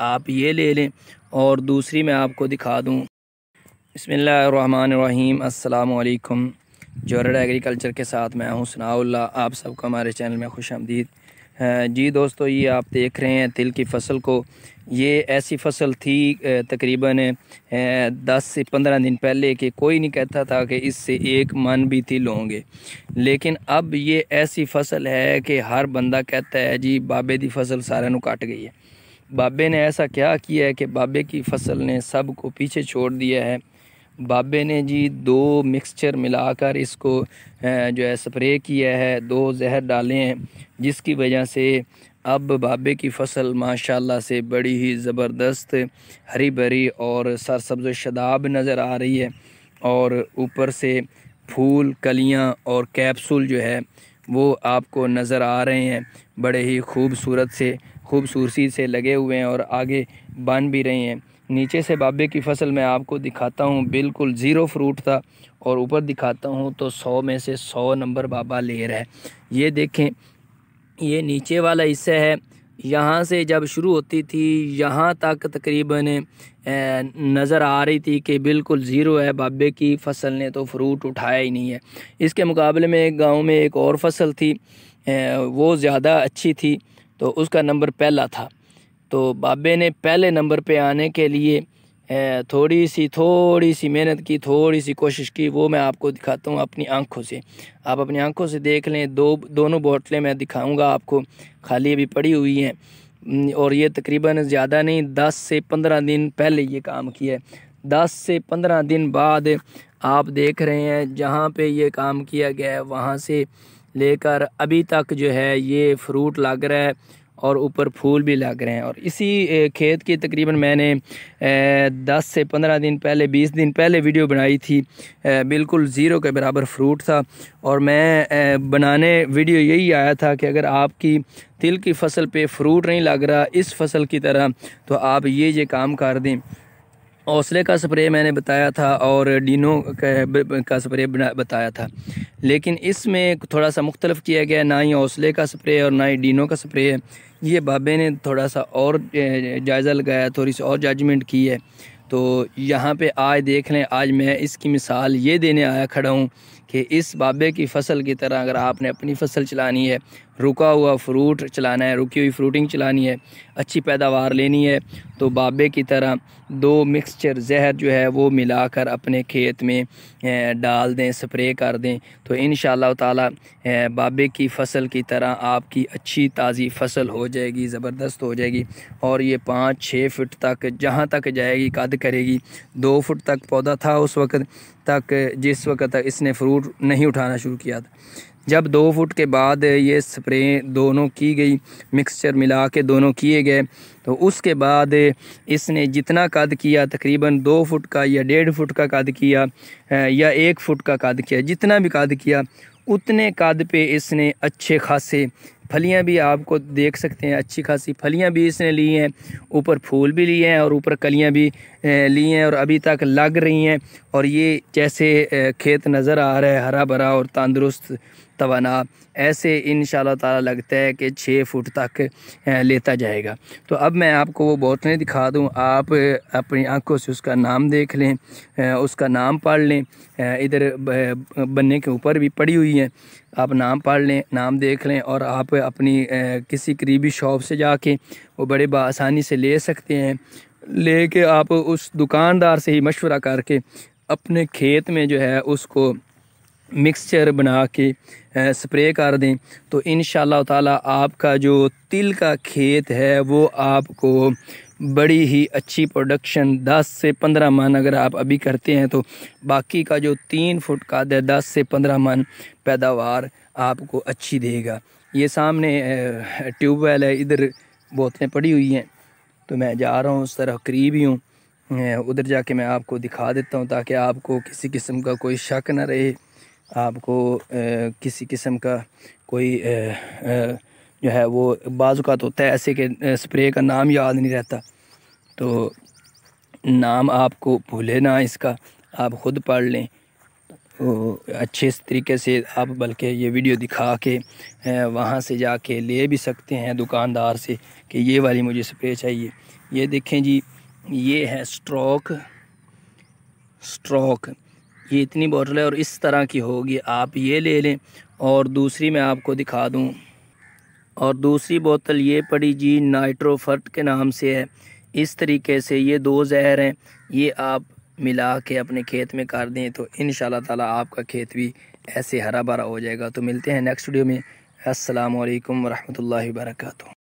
आप ये ले लें और दूसरी मैं आपको दिखा दूँ बसमीम अल्लाम जोरड एग्रीकल्चर के साथ मैं हूँ सनाउल्ला आप सबको हमारे चैनल में खुश आमदीद जी दोस्तों ये आप देख रहे हैं तिल की फसल को ये ऐसी फसल थी तकरीबन 10 से 15 दिन पहले कि कोई नहीं कहता था कि इससे एक मन भी तिल होंगे लेकिन अब ये ऐसी फसल है कि हर बंदा कहता है जी बाबे की फसल सारे नु कट गई है बाबे ने ऐसा क्या किया है कि बाबे की फसल ने सब को पीछे छोड़ दिया है बाबे ने जी दो मिक्सचर मिलाकर इसको जो है स्प्रे किया है दो जहर डाले हैं जिसकी वजह से अब बाबे की फसल माशाल्लाह से बड़ी ही ज़बरदस्त हरी भरी और सरसब्ज शदाब नज़र आ रही है और ऊपर से फूल कलियां और कैप्सूल जो है वो आपको नज़र आ रहे हैं बड़े ही खूबसूरत से खूबसूरती से लगे हुए हैं और आगे बन भी रहे हैं नीचे से बाबे की फसल मैं आपको दिखाता हूँ बिल्कुल ज़ीरो फ्रूट था और ऊपर दिखाता हूँ तो सौ में से सौ नंबर बाबा ले रहा है ये देखें ये नीचे वाला हिस्सा है यहाँ से जब शुरू होती थी यहाँ तक तकरीबन नज़र आ रही थी कि बिल्कुल ज़ीरो है बाबे की फसल ने तो फ्रूट उठाया ही नहीं है इसके मुकाबले में गाँव में एक और फसल थी वो ज़्यादा अच्छी थी तो उसका नंबर पहला था तो बाबे ने पहले नंबर पे आने के लिए थोड़ी सी थोड़ी सी मेहनत की थोड़ी सी कोशिश की वो मैं आपको दिखाता हूँ अपनी आँखों से आप अपनी आँखों से देख लें दो दोनों बोतलें मैं दिखाऊँगा आपको खाली अभी पड़ी हुई हैं और ये तकरीबन ज़्यादा नहीं दस से पंद्रह दिन पहले ये काम किया है दस से पंद्रह दिन बाद आप देख रहे हैं जहाँ पे ये काम किया गया है वहाँ से लेकर अभी तक जो है ये फ्रूट लग रहा है और ऊपर फूल भी लग रहे हैं और इसी खेत की तकरीबन मैंने दस से पंद्रह दिन पहले बीस दिन पहले वीडियो बनाई थी बिल्कुल ज़ीरो के बराबर फ्रूट था और मैं बनाने वीडियो यही आया था कि अगर आपकी तिल की फसल पे फ्रूट नहीं लग रहा इस फसल की तरह तो आप ये ये काम कर दें हौसले का स्प्रे मैंने बताया था और डीनो का स्प्रे बताया था लेकिन इसमें थोड़ा सा मुख्तलफ किया गया ना ही हौसले का स्प्रे और ना ही डीनो का स्प्रे है ये बाबे ने थोड़ा सा और जायज़ा लगाया थोड़ी सी और जजमेंट की है तो यहाँ पे आज देख लें आज मैं इसकी मिसाल ये देने आया खड़ा हूँ कि इस बाबे की फसल की तरह अगर आपने अपनी फसल चलानी है रुका हुआ फ्रूट चलाना है रुकी हुई फ्रूटिंग चलानी है अच्छी पैदावार लेनी है तो बाबे की तरह दो मिक्सचर जहर जो है वो मिलाकर अपने खेत में डाल दें स्प्रे कर दें तो इन ताला बाबे की फसल की तरह आपकी अच्छी ताज़ी फसल हो जाएगी ज़बरदस्त हो जाएगी और ये पाँच छः फुट तक जहाँ तक जाएगी कद करेगी दो फुट तक पौधा था उस वक्त तक जिस वक्त तक इसने फ्रूट नहीं उठाना शुरू किया था जब दो फुट के बाद ये स्प्रे दोनों की गई मिक्सचर मिला के दोनों किए गए तो उसके बाद इसने जितना कद किया तकरीबन दो फुट का या डेढ़ फुट का कद किया या एक फुट का कद किया जितना भी कद किया उतने कद पे इसने अच्छे खासे फलियां भी आपको देख सकते हैं अच्छी खासी फलियां भी इसने ली हैं ऊपर फूल भी लिए हैं और ऊपर कलियां भी ली हैं और अभी तक लग रही हैं और ये जैसे खेत नज़र आ रहा है हरा भरा और तंदुरुस्त तवाना ऐसे इन ताला लगता है कि छः फुट तक लेता जाएगा तो अब मैं आपको वो बोतलें दिखा दूँ आप अपनी आंखों से उसका नाम देख लें उसका नाम पढ़ लें इधर बनने के ऊपर भी पड़ी हुई है आप नाम पढ़ लें नाम देख लें और आप अपनी किसी करीबी शॉप से जाके वो बड़े आसानी से ले सकते हैं ले कर आप उस दुकानदार से ही मशवरा करके अपने खेत में जो है उसको मिक्सचर बना के स्प्रे कर दें तो इन ताला आपका जो तिल का खेत है वो आपको बड़ी ही अच्छी प्रोडक्शन 10 से 15 मन अगर आप अभी करते हैं तो बाकी का जो तीन फुट का दे दस से 15 मन पैदावार आपको अच्छी देगा ये सामने ट्यूबवेल है इधर बोतलें पड़ी हुई हैं तो मैं जा रहा हूँ उस तरह करीब ही हूँ उधर जाके मैं आपको दिखा देता हूँ ताकि आपको किसी किस्म का कोई शक ना रहे आपको किसी किस्म का कोई जो है वो बाजू का तो होता है ऐसे के स्प्रे का नाम याद नहीं रहता तो नाम आपको भूले ना इसका आप ख़ुद पढ़ लें तो अच्छे तरीके से आप बल्कि ये वीडियो दिखा के वहाँ से जा के ले भी सकते हैं दुकानदार से कि ये वाली मुझे स्प्रे चाहिए ये देखें जी ये है स्ट्रोक स्ट्रोक ये इतनी बोतल है और इस तरह की होगी आप ये ले लें और दूसरी मैं आपको दिखा दूँ और दूसरी बोतल ये पड़ी जी नाइट्रोफर्ट के नाम से है इस तरीके से ये दो जहर हैं ये आप मिला के अपने खेत में कर दें तो इन ताला आपका खेत भी ऐसे हरा भरा हो जाएगा तो मिलते हैं नेक्स्ट वीडियो में असलकम वरहमल वर्का